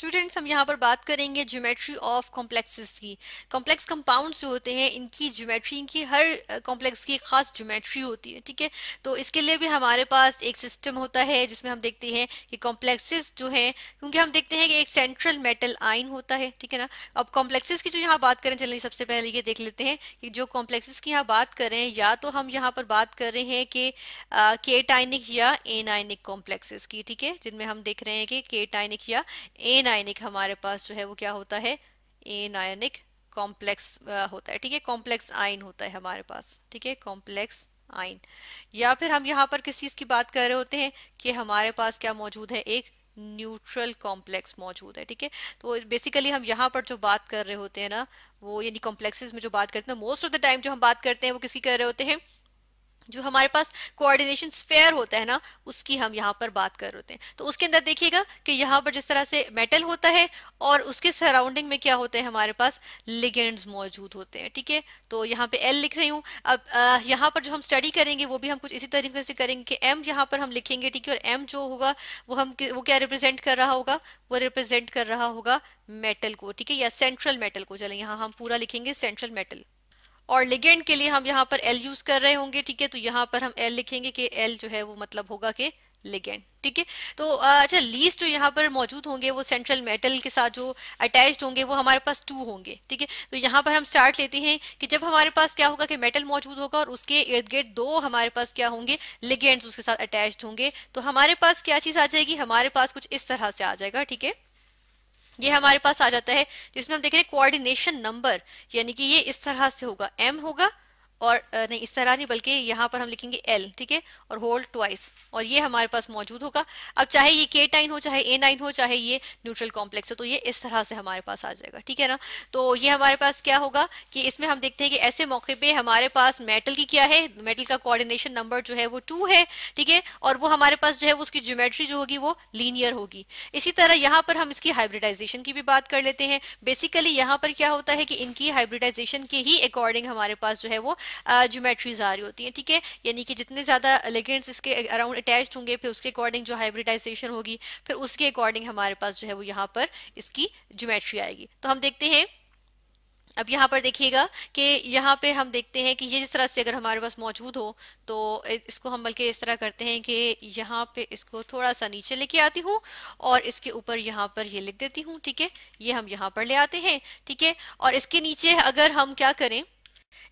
Students हम यहाँ पर बात करेंगे ज्योमेट्री ऑफ कॉम्प्लेक्सेस की कॉम्प्लेक्स कंपाउंड्स जो होते हैं इनकी ज्योमेट्री इनकी हर कॉम्प्लेक्स की खास ज्योमेट्री होती है ठीक है तो इसके लिए भी हमारे पास एक सिस्टम होता है जिसमें हम देखते हैं कि कॉम्प्लेक्सेस जो हैं क्योंकि हम देखते हैं कि एक सेंट्रल मेटल आइन होता है ठीक है ना अब कॉम्प्लेक्सेस की जो यहाँ बात करें चलिए सबसे पहले ये देख लेते हैं कि जो कॉम्प्लेक्सेस की यहाँ बात करें या तो हम यहाँ पर बात कर रहे हैं कि केटाइनिक या आइनिक कॉम्प्लेक्सेस की ठीक है जिनमें हम देख रहे हैं कि केटाइनिक या एन एनायनिक हमारे पास जो है वो क्या होता है एनायनिक कॉम्प्लेक्स होता है ठीक है कॉम्प्लेक्स आइन होता है हमारे पास ठीक है कॉम्प्लेक्स आइन या फिर हम यहाँ पर किस चीज़ की बात कर रहे होते हैं कि हमारे पास क्या मौजूद है एक न्यूट्रल कॉम्प्लेक्स मौजूद है ठीक है तो बेसिकली हम यहाँ पर जो बात कर रहे होते हैं ना वो यानी कॉम्प्लेक्सेस में जो बात करते हैं मोस्ट ऑफ द टाइम जो हम बात करते हैं वो किसकी कर रहे होते हैं जो हमारे पास कोऑर्डिनेशन स्फेयर होता है ना उसकी हम यहाँ पर बात कर रहे हैं तो उसके अंदर देखिएगा कि यहाँ पर जिस तरह से मेटल होता है और उसके सराउंडिंग में क्या होते हैं हमारे पास लिगेंड्स मौजूद होते हैं ठीक है तो यहाँ पे एल लिख रही हूँ अब आ, यहाँ पर जो हम स्टडी करेंगे वो भी हम कुछ इसी तरीके से करेंगे कि एम यहाँ पर हम लिखेंगे ठीक है और एम जो होगा वो हम वो क्या रिप्रेजेंट कर रहा होगा वो रिप्रेजेंट कर रहा होगा मेटल को ठीक है या सेंट्रल मेटल को चले यहाँ हम पूरा लिखेंगे सेंट्रल मेटल और लिगेंड के लिए हम यहाँ पर एल यूज कर रहे होंगे ठीक है तो यहाँ पर हम एल लिखेंगे कि एल जो है वो मतलब होगा कि लिगेंड ठीक है तो अच्छा लीस्ट जो यहाँ पर मौजूद होंगे वो सेंट्रल मेटल के साथ जो अटैच्ड होंगे वो हमारे पास टू होंगे ठीक है तो यहाँ पर हम स्टार्ट लेते हैं कि जब हमारे पास क्या होगा कि मेटल मौजूद होगा और उसके इर्द गिर्द दो हमारे पास क्या होंगे लिगेंड्स उसके साथ अटैच्ड होंगे तो हमारे पास क्या चीज आ जाएगी हमारे पास कुछ इस तरह से आ जाएगा ठीक है ये हमारे पास आ जाता है जिसमें हम देख रहे हैं कोऑर्डिनेशन नंबर यानी कि ये इस तरह से होगा एम होगा और नहीं इस तरह नहीं बल्कि यहाँ पर हम लिखेंगे एल ठीक है और होल्ड ट्वाइस और ये हमारे पास मौजूद होगा अब चाहे ये के टाइन हो चाहे ए नाइन हो चाहे ये न्यूट्रल कॉम्प्लेक्स हो तो ये इस तरह से हमारे पास आ जाएगा ठीक है ना तो ये हमारे पास क्या होगा कि इसमें हम देखते हैं कि ऐसे मौके पर हमारे पास मेटल की क्या है मेटल का कोऑर्डिनेशन नंबर जो है वो टू है ठीक है और वो हमारे पास जो है उसकी ज्योमेट्री जो होगी वो लीनियर होगी इसी तरह यहाँ पर हम इसकी हाइब्रिडाइजेशन की भी बात कर लेते हैं बेसिकली यहाँ पर क्या होता है कि इनकी हाइब्रिडाइजेशन के ही अकॉर्डिंग हमारे पास जो है वो ज्योमेट्रीज आ रही होती हैं ठीक है यानी कि जितने ज़्यादा लिगेंड्स इसके अराउंड अटैच होंगे फिर उसके अकॉर्डिंग जो हाइब्रिडाइजेशन होगी फिर उसके अकॉर्डिंग हमारे पास जो है वो यहाँ पर इसकी ज्योमेट्री आएगी तो हम देखते हैं अब यहाँ पर देखिएगा कि यहाँ पे हम देखते हैं कि ये जिस तरह से अगर हमारे पास मौजूद हो तो इसको हम बल्कि इस तरह करते हैं कि यहाँ पे इसको थोड़ा सा नीचे लेके आती हूँ और इसके ऊपर यहाँ पर ये लिख देती हूँ ठीक है ये हम यहाँ पर ले आते हैं ठीक है और इसके नीचे अगर हम क्या करें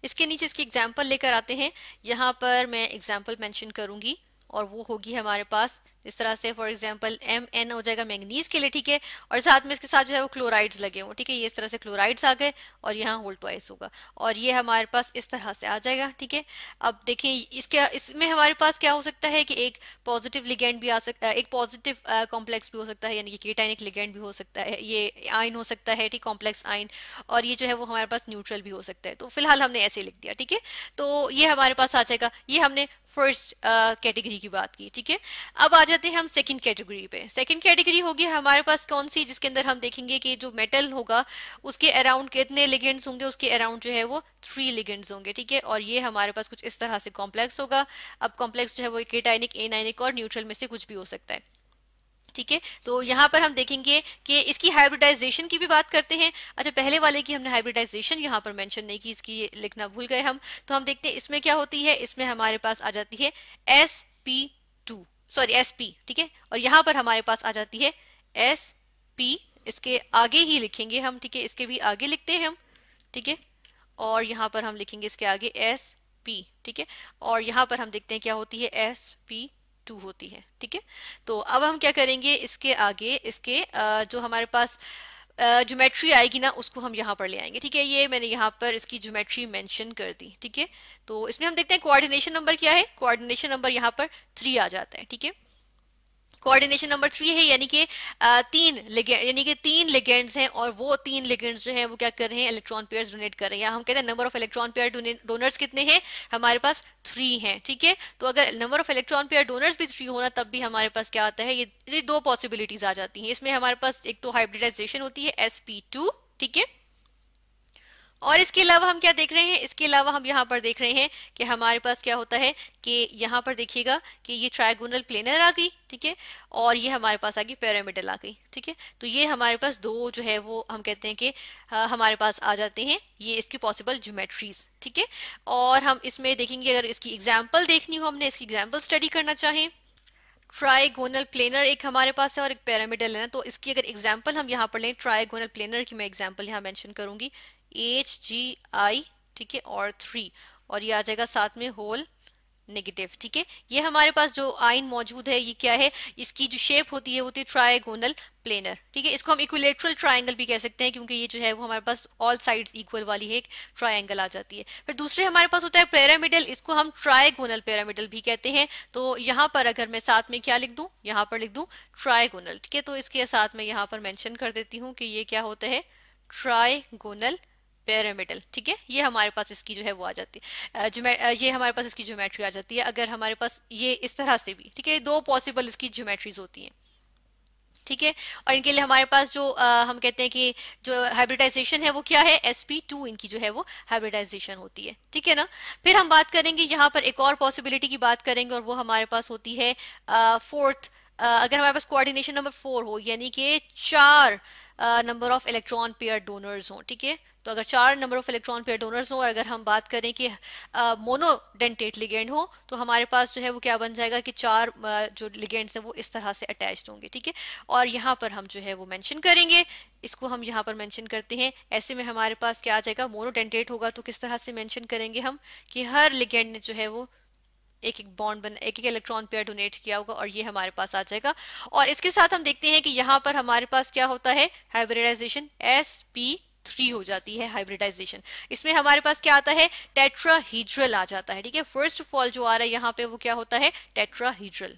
इसके नीचे इसकी एग्जाम्पल लेकर आते हैं यहाँ पर मैं एग्जाम्पल मैंशन करूंगी और वो होगी हमारे पास इस तरह से फॉर एग्जाम्पल एम एन हो जाएगा मैंगनीज के लिए ठीक है और साथ में इसके साथ जो है वो क्लोराइड्स लगे हुए ठीक है ये इस तरह से क्लोराइड्स आ गए और यहाँ होल्ड ट्वाइस होगा और ये हमारे पास इस तरह से आ जाएगा ठीक है अब देखिए इसके इसमें हमारे पास क्या हो सकता है कि एक पॉजिटिव लिगेंड भी आ सकता है एक पॉजिटिव कॉम्प्लेक्स uh, भी हो सकता है यानी कि केटाइनिक लिगेंड भी हो सकता है ये आइन हो सकता है ठीक कॉम्प्लेक्स आइन और ये जो है वो हमारे पास न्यूट्रल भी हो सकता है तो फिलहाल हमने ऐसे लिख दिया ठीक है तो ये हमारे पास आ जाएगा ये हमने फर्स्ट कैटेगरी uh, की बात की ठीक है अब आ जाते हैं हम सेकंड कैटेगरी पे सेकंड कैटेगरी होगी हमारे पास कौन सी जिसके अंदर हम देखेंगे कि जो मेटल होगा उसके अराउंड कितने लिगेंड्स होंगे उसके अराउंड जो है वो थ्री लिगेंड्स होंगे ठीक है और ये हमारे पास कुछ इस तरह से कॉम्प्लेक्स होगा अब कॉम्प्लेक्स जो है वो केटाइनिक एनाइनिक और न्यूट्रल में से कुछ भी हो सकता है ठीक है तो यहाँ पर हम देखेंगे कि इसकी हाइब्रिडाइजेशन की भी बात करते हैं अच्छा पहले वाले की हमने हाइब्रिडाइजेशन यहाँ पर मेंशन नहीं की इसकी लिखना भूल गए हम तो हम देखते हैं इसमें क्या होती है इसमें हमारे पास आ जाती है S P sorry S P ठीक है और यहां पर हमारे पास आ जाती है एस पी इसके आगे ही लिखेंगे हम ठीक है इसके भी आगे लिखते हैं हम ठीक है और यहां पर हम लिखेंगे इसके आगे एस पी ठीक है और यहां पर हम देखते हैं क्या होती है एस पी टू होती है ठीक है तो अब हम क्या करेंगे इसके आगे इसके जो हमारे पास ज्योमेट्री आएगी ना उसको हम यहाँ पर ले आएंगे ठीक है ये मैंने यहाँ पर इसकी ज्योमेट्री मेंशन कर दी ठीक है तो इसमें हम देखते हैं कोऑर्डिनेशन नंबर क्या है कोऑर्डिनेशन नंबर यहाँ पर थ्री आ जाता है ठीक है कोऑर्डिनेशन नंबर थ्री है यानी कि तीन लिगेंड यानी कि तीन लिगेंड्स हैं और वो तीन लिगेंड्स जो हैं वो क्या कर रहे हैं इलेक्ट्रॉन पेयर डोनेट कर रहे हैं हम कहते हैं number of electron pair donors कितने हैं हमारे पास थ्री हैं ठीक है तो अगर number of electron pair donors भी थ्री होना तब भी हमारे पास क्या आता है ये, ये दो पॉसिबिलिटीज आ जाती हैं इसमें हमारे पास एक तो हाइब्रिडाइजेशन होती है एस ठीक है और इसके अलावा हम क्या देख रहे हैं इसके अलावा हम यहाँ पर देख रहे हैं कि हमारे पास क्या होता है कि यहाँ पर देखिएगा कि ये ट्राइगोनल प्लेनर आ गई ठीक है और ये हमारे पास आ गई पैरामिडल आ गई ठीक है तो ये हमारे पास दो जो है वो हम कहते हैं कि हाँ, हमारे पास आ जाते हैं ये इसकी पॉसिबल ज्योमेट्रीज ठीक है और हम इसमें देखेंगे अगर इसकी एग्जाम्पल देखनी हो हमने इसकी एग्जाम्पल स्टडी करना चाहें ट्राइगोनल प्लेनर एक हमारे पास है और एक पैरामिडल है ना तो इसकी अगर एग्जाम्पल हम यहाँ पर लें ट्राइगोनल प्लेनर की मैं एग्जाम्पल यहाँ मैंशन करूंगी एच जी आई ठीक है और थ्री और ये आ जाएगा साथ में होल नेगेटिव ठीक है ये हमारे पास जो आइन मौजूद है ये क्या है इसकी जो शेप होती है वो होती है ट्राइगोनल प्लेनर ठीक है इसको हम इक्विलेट्रल ट्राइंगल भी कह सकते हैं क्योंकि ये जो है वो हमारे पास ऑल साइड्स इक्वल वाली है ट्राइंगल आ जाती है फिर दूसरे हमारे पास होता है पैरामिडल इसको हम ट्राइगोनल पैरामिडल भी कहते हैं तो यहाँ पर अगर मैं साथ में क्या लिख दू यहाँ पर लिख दूँ ट्राइगोनल ठीक है तो इसके साथ में यहाँ पर मैंशन कर देती हूँ कि ये क्या होता है ट्राइगोनल पैरामिडल ठीक है ये हमारे पास इसकी जो है वो आ जाती है जो ये हमारे पास इसकी ज्योमेट्री आ जाती है अगर हमारे पास ये इस तरह से भी ठीक है दो पॉसिबल इसकी ज्योमेट्रीज होती हैं ठीक है और इनके लिए हमारे पास जो आ, हम कहते हैं कि जो हाइब्रिडाइजेशन है वो क्या है एस टू इनकी जो है वो हाइब्रिडाइजेशन होती है ठीक है ना फिर हम बात करेंगे यहाँ पर एक और पॉसिबिलिटी की बात करेंगे और वो हमारे पास होती है फोर्थ अगर हमारे पास कोऑर्डिनेशन नंबर फोर हो यानी कि चार number of electron pair donors हों ठीक है तो अगर चार number of electron pair donors हों और अगर हम बात करें कि मोनोडेंटेट लिगेंड हो तो हमारे पास जो है वो क्या बन जाएगा कि चार uh, जो लिगेंड्स हैं वो इस तरह से अटैच होंगे ठीक है और यहाँ पर हम जो है वो मैंशन करेंगे इसको हम यहाँ पर मैंशन करते हैं ऐसे में हमारे पास क्या आ जाएगा मोनोडेंटेट होगा तो किस तरह से मैंशन करेंगे हम कि हर लिगेंड ने जो है वो एक एक बॉन्ड बन एक एक इलेक्ट्रॉन पेयर डोनेट किया होगा और ये हमारे पास आ जाएगा और इसके साथ हम देखते हैं कि यहाँ पर हमारे पास क्या होता है हाइब्रिडाइजेशन एस पी थ्री हो जाती है हाइब्रिडाइजेशन इसमें हमारे पास क्या आता है टेट्राहीड्रल आ जाता है ठीक है फर्स्ट ऑफ ऑल जो आ रहा है यहाँ पे वो क्या होता है टेट्राहीड्रल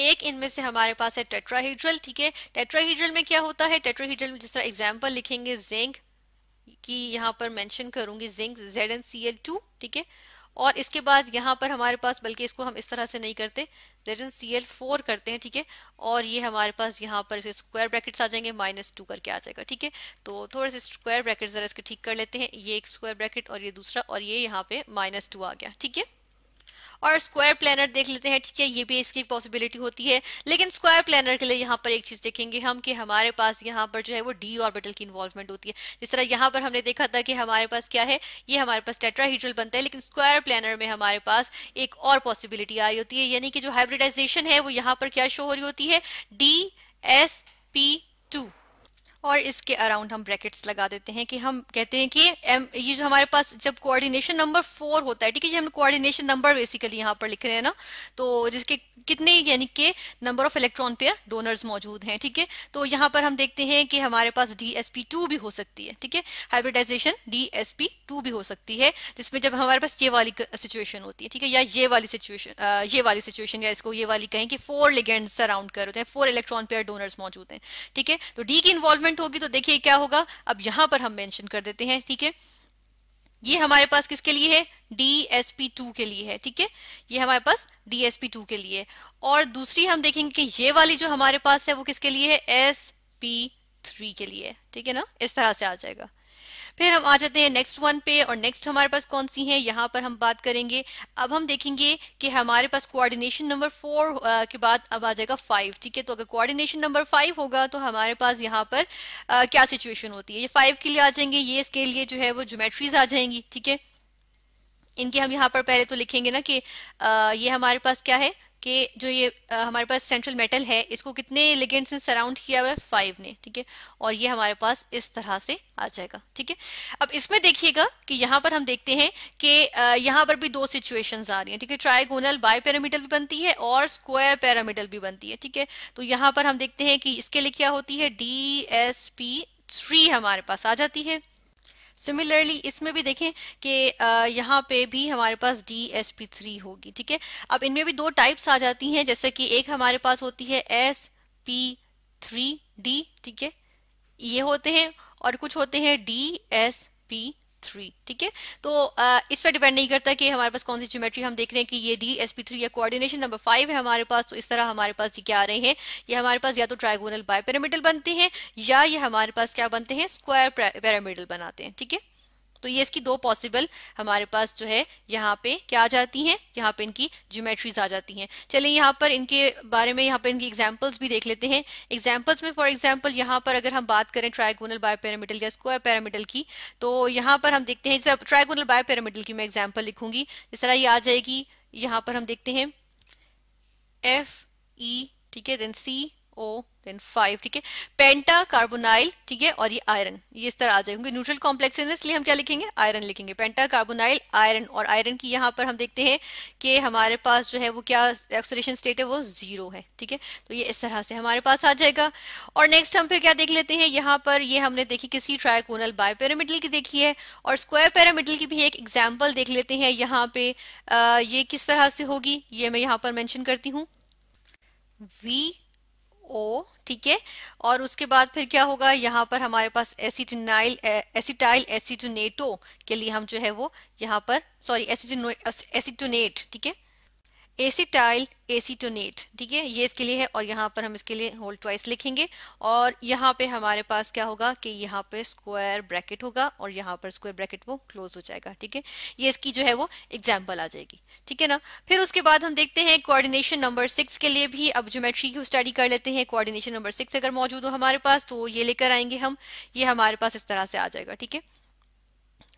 एक इनमें से हमारे पास है टेट्राहीड्रल ठीक है टेट्राहीड्रल में क्या होता है टेट्राहीड्रल में जिस तरह एग्जाम्पल लिखेंगे जिंक की यहाँ पर मैंशन करूंगी zinc Z N C L two ठीक है और इसके बाद यहाँ पर हमारे पास बल्कि इसको हम इस तरह से नहीं करते देर सी एल फोर करते हैं ठीक है और ये हमारे पास यहाँ पर इसे स्क्वायर ब्रैकेट्स आ जाएंगे माइनस टू करके आ जाएगा ठीक है तो थोड़े से स्क्वायर ब्रैकेट जरा इसके ठीक कर लेते हैं ये एक स्क्वायर ब्रैकेट और ये दूसरा और ये यहाँ पे माइनस टू आ गया ठीक है और स्क्वायर प्लानर देख लेते हैं ठीक है ये भी इसकी पॉसिबिलिटी होती है लेकिन स्क्वायर प्लानर के लिए यहाँ पर एक चीज देखेंगे हम कि हमारे पास यहाँ पर जो है वो डी ऑर्बिटल की इन्वॉल्वमेंट होती है जिस तरह यहाँ पर हमने देखा था कि हमारे पास क्या है ये हमारे पास टेट्राहीड्रल बनता है लेकिन स्क्वायर प्लानर में हमारे पास एक और पॉसिबिलिटी आ रही होती है यानी कि जो हाइब्रिडाइजेशन है वो यहाँ पर क्या शो हो रही होती है डी एस पी टू और इसके अराउंड हम ब्रैकेट्स लगा देते हैं कि हम कहते हैं कि ये जो हमारे पास जब कोऑर्डिनेशन नंबर फोर होता है ठीक है हम कोऑर्डिनेशन नंबर बेसिकली यहाँ पर लिख रहे हैं ना तो जिसके कितने यानी के number of electron pair donors मौजूद हैं ठीक है थीके? तो यहाँ पर हम देखते हैं कि हमारे पास डी टू भी हो सकती है ठीक है हाइब्रिडाइजेशन डी टू भी हो सकती है जिसमें जब हमारे पास ये वाली सिचुएशन होती है ठीक है या ये वाली सिचुएशन ये वाली सिचुएशन या इसको ये वाली कहें कि फोर लिगेंड सराउंड कर होते हैं फोर इलेक्ट्रॉन पेयर डोनर्स मौजूद हैं ठीक है तो डी की इन्वॉल्वमेंट रिक्वायरमेंट होगी तो देखिए क्या होगा अब यहां पर हम मेंशन कर देते हैं ठीक है ये हमारे पास किसके लिए है डीएसपी टू के लिए है ठीक है ये हमारे पास डीएसपी टू के लिए और दूसरी हम देखेंगे कि ये वाली जो हमारे पास है वो किसके लिए है एस पी थ्री के लिए ठीक है ना इस तरह से आ जाएगा फिर हम आ जाते हैं नेक्स्ट वन पे और नेक्स्ट हमारे पास कौन सी है यहाँ पर हम बात करेंगे अब हम देखेंगे कि हमारे पास कोऑर्डिनेशन नंबर फोर के बाद अब आ जाएगा फाइव ठीक है तो अगर कोऑर्डिनेशन नंबर फाइव होगा तो हमारे पास यहाँ पर आ, uh, क्या सिचुएशन होती है ये फाइव के लिए आ जाएंगे ये इसके लिए जो है वो ज्योमेट्रीज आ जाएंगी ठीक है इनके हम यहाँ पर पहले तो लिखेंगे ना कि आ, uh, ये हमारे पास क्या है कि जो ये आ, हमारे पास सेंट्रल मेटल है इसको कितने लिगेंड्स ने सराउंड किया हुआ है फाइव ने ठीक है और ये हमारे पास इस तरह से आ जाएगा ठीक है अब इसमें देखिएगा कि यहाँ पर हम देखते हैं कि यहाँ पर भी दो सिचुएशन आ रही है ठीक है ट्राइगोनल बाय पैरामीटर भी बनती है और स्क्वायर पैरामीटर भी बनती है ठीक है तो यहाँ पर हम देखते हैं कि इसके लिए क्या होती है डी एस पी थ्री हमारे पास आ जाती है सिमिलरली इसमें भी देखें कि यहाँ पे भी हमारे पास डी एस पी थ्री होगी ठीक है अब इनमें भी दो टाइप्स आ जाती हैं जैसे कि एक हमारे पास होती है एस पी थ्री डी ठीक है ये होते हैं और कुछ होते हैं डी एस पी थ्री ठीक है तो आ, इस पर डिपेंड नहीं करता कि हमारे पास कौन सी ज्योमेट्री हम देख रहे हैं कि ये डी एस पी थ्री या कोऑर्डिनेशन नंबर फाइव है हमारे पास तो इस तरह हमारे पास ये क्या आ रहे हैं ये हमारे पास या तो ट्राइगोनल बाय पैरामिडल बनते हैं या ये हमारे पास क्या बनते हैं स्क्वायर पैरामीडल बनाते हैं ठीक है तो ये इसकी दो पॉसिबल हमारे पास जो है यहाँ पे क्या आ जाती हैं यहाँ पे इनकी ज्योमेट्रीज आ जाती हैं चलिए यहाँ पर इनके बारे में यहाँ पर इनकी एग्जाम्पल्स भी देख लेते हैं एग्जाम्पल्स में फॉर एग्जाम्पल यहाँ पर अगर हम बात करें ट्राइगोनल बायोपेरामिडल या स्क्वायर पैरामिडल की तो यहाँ पर हम देखते हैं जैसे ट्राइगोनल बायोपेरामिडल की मैं एग्जाम्पल लिखूंगी जिस तरह ये आ जाएगी यहाँ पर हम देखते हैं एफ ई e, ठीक है then C O then five ठीक है पेंटा कार्बोनाइल ठीक है और ये आयरन ये इस तरह आ जाए क्योंकि न्यूट्रल कॉम्प्लेक्स है इसलिए हम क्या लिखेंगे आयरन लिखेंगे पेंटा कार्बोनाइल आयरन और आयरन की यहाँ पर हम देखते हैं कि हमारे पास जो है वो क्या एक्सोलेशन स्टेट है वो जीरो है ठीक है तो ये इस तरह से हमारे पास आ जाएगा और नेक्स्ट हम फिर क्या देख लेते हैं यहाँ पर ये हमने देखी किसी ट्राइकोनल बायपेरामिडल की देखी है और स्क्वायर पैरामिडल की भी एक एग्जाम्पल देख लेते हैं यहाँ पे आ, ये किस तरह से होगी ये मैं यहाँ पर मैंशन करती हूँ वी ओ ठीक है और उसके बाद फिर क्या होगा यहाँ पर हमारे पास एसिटिनाइल एसिटाइल एसिटोनेटो के लिए हम जो है वो यहाँ पर सॉरी एसिटिनो एसिटोनेट ठीक है एसीटाइल एसीटोनेट ठीक है ये इसके लिए है और यहाँ पर हम इसके लिए होल ट्वाइस लिखेंगे और यहाँ पे हमारे पास क्या होगा कि यहाँ पे स्क्वायर ब्रैकेट होगा और यहाँ पर स्क्वायर ब्रैकेट वो क्लोज हो जाएगा ठीक है ये इसकी जो है वो एग्जाम्पल आ जाएगी ठीक है ना फिर उसके बाद हम देखते हैं कोऑर्डिनेशन नंबर सिक्स के लिए भी अब ज्योमेट्री की स्टडी कर लेते हैं कोऑर्डिनेशन नंबर सिक्स अगर मौजूद हो हमारे पास तो ये लेकर आएंगे हम ये हमारे पास इस तरह से आ जाएगा ठीक है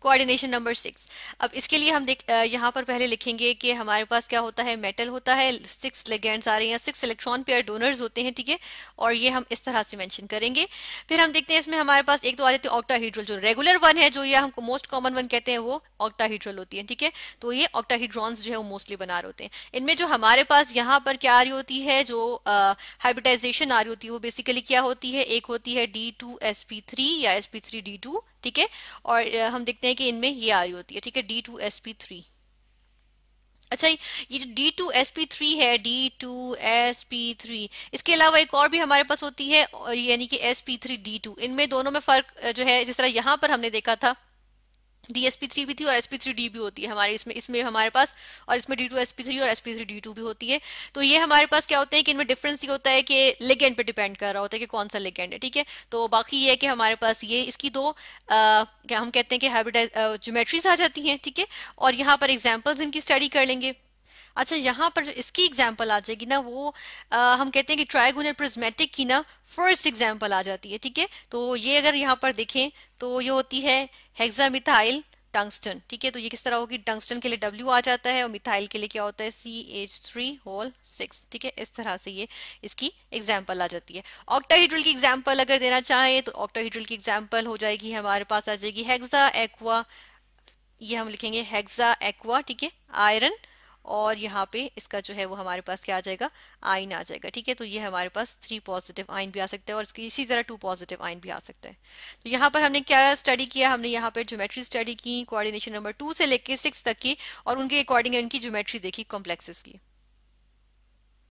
कोऑर्डिनेशन नंबर सिक्स अब इसके लिए हम देख यहाँ पर पहले लिखेंगे कि हमारे पास क्या होता है मेटल होता है सिक्स लेगेंड्स आ रहे हैं सिक्स इलेक्ट्रॉन पेयर डोनर्स होते हैं ठीक है और ये हम इस तरह से मैंशन करेंगे फिर हम देखते हैं इसमें हमारे पास एक तो आ जाती है ऑक्टाहीड्रल जो रेगुलर वन है जो ये हमको मोस्ट कॉमन वन कहते हैं वो ऑक्टाहीड्रल होती है ठीक है तो ये ऑक्टाहीड्रॉन्स जो है वो मोस्टली बना रहे होते हैं इनमें जो हमारे पास यहाँ पर क्या आ रही होती है जो हाइब्रिडाइजेशन आ रही होती है वो बेसिकली क्या होती है एक होती है D two S P three या S P three D two ठीक है और हम देखते हैं कि इनमें ये आ रही होती है ठीक है D two S P three अच्छा ये जो D two S P three है D two S P three इसके अलावा एक और भी हमारे पास होती है यानी कि S P three D two इनमें दोनों में फर्क जो है जिस तरह यहाँ पर हमने देखा था डीएसपी थ्री भी थी और एसपी थ्री डी भी होती है हमारे इसमें इसमें हमारे पास और इसमें डी टू एसपी थ्री और एसपी थ्री डी टू भी होती है तो ये हमारे पास क्या होता है कि इनमें डिफरेंस ये होता है कि लेगेंड पे डिपेंड कर रहा होता है कि कौन सा लेगेंड है ठीक है तो बाकी ये है कि हमारे पास ये इसकी दो आ, हम कहते हैं कि हैबिटाइज जोमेट्रीज आ जाती हैं ठीक है थीके? और यहाँ पर एग्जाम्पल्स इनकी स्टडी कर लेंगे अच्छा यहाँ पर इसकी एग्जाम्पल आ जाएगी ना वो आ, हम कहते हैं कि ट्राइगुनर प्रिजमेटिक की ना फर्स्ट एग्जाम्पल आ जाती है ठीक है तो ये अगर यहाँ पर देखें तो ये होती है हेक्सामिथाइल टंगस्टन ठीक है तो ये किस तरह होगी टंगस्टन के लिए डब्ल्यू आ जाता है और मिथाइल के लिए क्या होता है C H three whole six ठीक है इस तरह से ये इसकी एग्जाम्पल आ जाती है ऑक्टाहीड्रल की एग्जाम्पल अगर देना चाहें तो ऑक्टाहीड्रल की एग्जाम्पल हो जाएगी हमारे पास आ जाएगी हेक्सा एक्वा ये हम लिखेंगे हेक्सा एक्वा ठीक है आयरन और यहाँ पे इसका जो है वो हमारे पास क्या आ जाएगा आइन आ जाएगा ठीक है तो ये हमारे पास थ्री पॉजिटिव आइन भी आ सकता है और इसकी इसी तरह टू पॉजिटिव आइन भी आ सकता है तो यहाँ पर हमने क्या स्टडी किया हमने यहाँ पर ज्योमेट्री स्टडी की कोऑर्डिनेशन नंबर टू से लेकर सिक्स तक की और उनके अकॉर्डिंग इनकी ज्योमेट्री देखी कॉम्प्लेक्सेस की